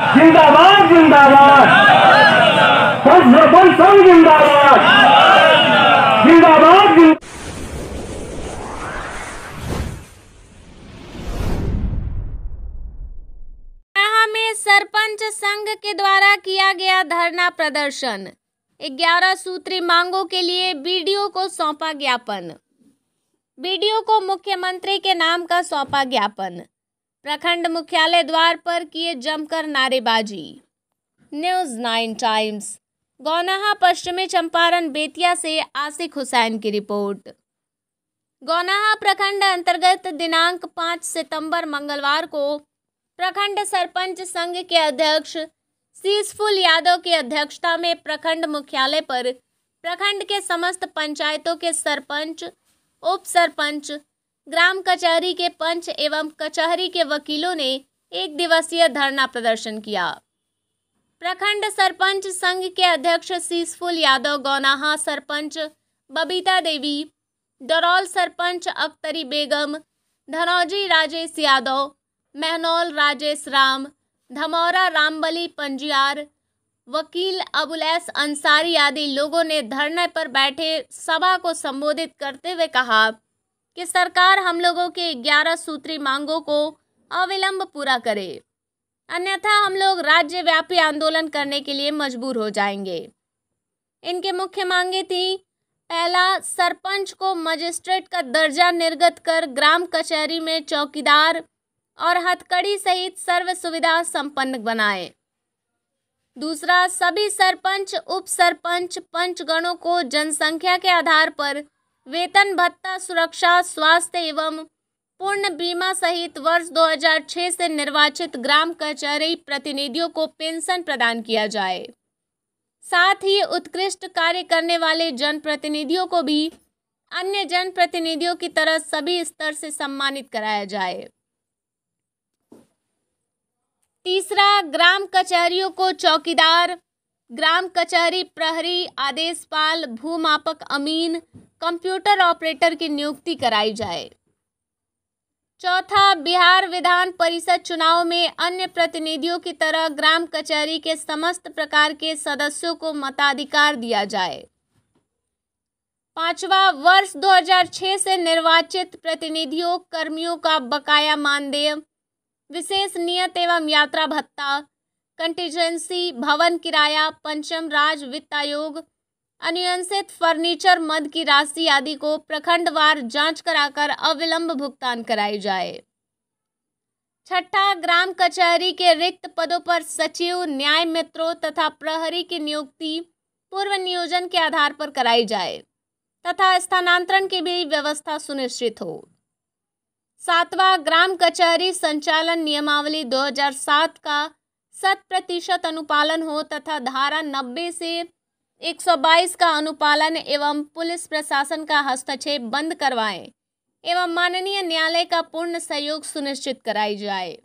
जिंदाबाद जिंदाबाद संघ जिंदाबाद जिंदाबाद सरपंच संघ के द्वारा किया गया धरना प्रदर्शन 11 सूत्री मांगों के लिए बीडीओ को सौंपा ज्ञापन बीडीओ को मुख्यमंत्री के नाम का सौंपा ज्ञापन प्रखंड मुख्यालय द्वार पर किए जमकर नारेबाजी न्यूज नाइन टाइम्स गौनाहा पश्चिमी चंपारण बेतिया से आसिक हुसैन की रिपोर्ट गौनाहा प्रखंड अंतर्गत दिनांक पाँच सितंबर मंगलवार को प्रखंड सरपंच संघ के अध्यक्ष सीसफुल यादव की अध्यक्षता में प्रखंड मुख्यालय पर प्रखंड के समस्त पंचायतों के सरपंच उप सरपंच ग्राम कचहरी के पंच एवं कचहरी के वकीलों ने एक दिवसीय धरना प्रदर्शन किया प्रखंड सरपंच संघ के अध्यक्ष सीसफुल यादव गौनाहा सरपंच बबीता देवी डरौल सरपंच अख्तरी बेगम धनौजी राजेश यादव महनौल राजेश राम धमौरा रामबली पंजियार वकील अबुलैस अंसारी आदि लोगों ने धरने पर बैठे सभा को संबोधित करते हुए कहा कि सरकार हम लोगों के ग्यारह सूत्री मांगों को अविलंब पूरा करे अन्यथा हम लोग राज्यव्यापी आंदोलन करने के लिए मजबूर हो जाएंगे इनके मुख्य मांगे थी पहला सरपंच को मजिस्ट्रेट का दर्जा निर्गत कर ग्राम कचहरी में चौकीदार और हथकड़ी सहित सर्व सुविधा संपन्न बनाए दूसरा सभी सरपंच उप सरपंच पंचगणों को जनसंख्या के आधार पर वेतन भत्ता सुरक्षा स्वास्थ्य एवं पूर्ण बीमा सहित वर्ष 2006 से निर्वाचित ग्राम कचहरी प्रतिनिधियों को पेंशन प्रदान किया जाए साथ ही उत्कृष्ट कार्य करने वाले जनप्रतिनिधियों को भी अन्य जनप्रतिनिधियों की तरह सभी स्तर से सम्मानित कराया जाए तीसरा ग्राम कचहरियों को चौकीदार ग्राम कचहरी प्रहरी आदेशपाल भूमापक अमीन कंप्यूटर ऑपरेटर की नियुक्ति कराई जाए चौथा बिहार विधान परिषद चुनाव में अन्य प्रतिनिधियों की तरह ग्राम कचहरी के समस्त प्रकार के सदस्यों को मताधिकार दिया जाए पांचवा वर्ष 2006 से निर्वाचित प्रतिनिधियों कर्मियों का बकाया मानदेय विशेष नियत एवं यात्रा भत्ता कंटीजेंसी भवन किराया पंचम राज वित्त आयोग अनियंत्रित फर्नीचर मद की राशि आदि को प्रखंडवार जांच कराकर अविलंब भुगतान कराई जाए छठा ग्राम कचहरी के रिक्त पदों पर सचिव न्याय मित्रों तथा प्रहरी की नियुक्ति पूर्व नियोजन के आधार पर कराई जाए तथा स्थानांतरण की भी व्यवस्था सुनिश्चित हो सातवां ग्राम कचहरी संचालन नियमावली 2007 का शत प्रतिशत अनुपालन हो तथा धारा नब्बे से 122 का अनुपालन एवं पुलिस प्रशासन का हस्तक्षेप बंद करवाएं एवं माननीय न्यायालय का पूर्ण सहयोग सुनिश्चित कराई जाए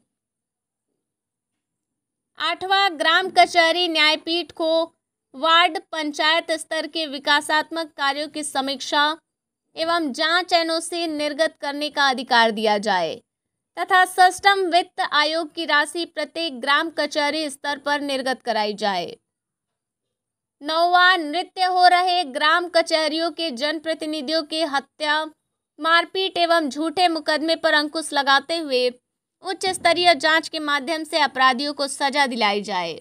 आठवा ग्राम कचहरी न्यायपीठ को वार्ड पंचायत स्तर के विकासात्मक कार्यों की समीक्षा एवं जांच एनओसी निर्गत करने का अधिकार दिया जाए तथा सस्टम वित्त आयोग की राशि प्रत्येक ग्राम कचहरी स्तर पर निर्गत कराई जाए नौवा नृत्य हो रहे ग्राम कचहरियों के जनप्रतिनिधियों की हत्या मारपीट एवं झूठे मुकदमे पर अंकुश लगाते हुए उच्च स्तरीय जांच के माध्यम से अपराधियों को सजा दिलाई जाए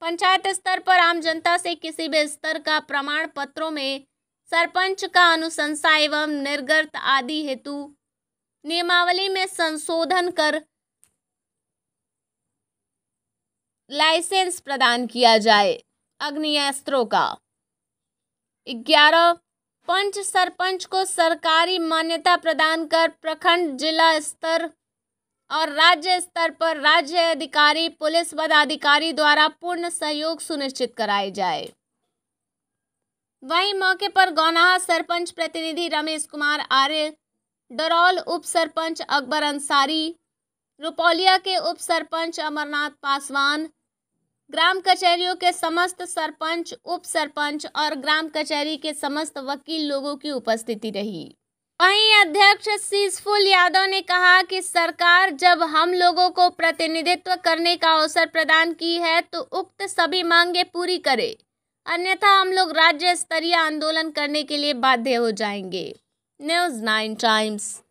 पंचायत स्तर पर आम जनता से किसी भी स्तर का प्रमाण पत्रों में सरपंच का अनुशंसा एवं निर्गत आदि हेतु नियमावली में संशोधन कर लाइसेंस प्रदान किया जाए अग्नियास्त्रों का ग्यारह पंच सरपंच को सरकारी मान्यता प्रदान कर प्रखंड जिला स्तर और राज्य स्तर पर राज्य अधिकारी पुलिस पदाधिकारी द्वारा पूर्ण सहयोग सुनिश्चित कराए जाए वहीं मौके पर गौनाहा सरपंच प्रतिनिधि रमेश कुमार आर्य डरौल उप सरपंच अकबर अंसारी रुपौलिया के उप सरपंच अमरनाथ पासवान ग्राम कचहरियों के समस्त सरपंच उप सरपंच और ग्राम कचहरी के समस्त वकील लोगों की उपस्थिति रही वहीं अध्यक्ष सीजफुल यादव ने कहा कि सरकार जब हम लोगों को प्रतिनिधित्व करने का अवसर प्रदान की है तो उक्त सभी मांगे पूरी करे अन्यथा हम लोग राज्य स्तरीय आंदोलन करने के लिए बाध्य हो जाएंगे news 9 times.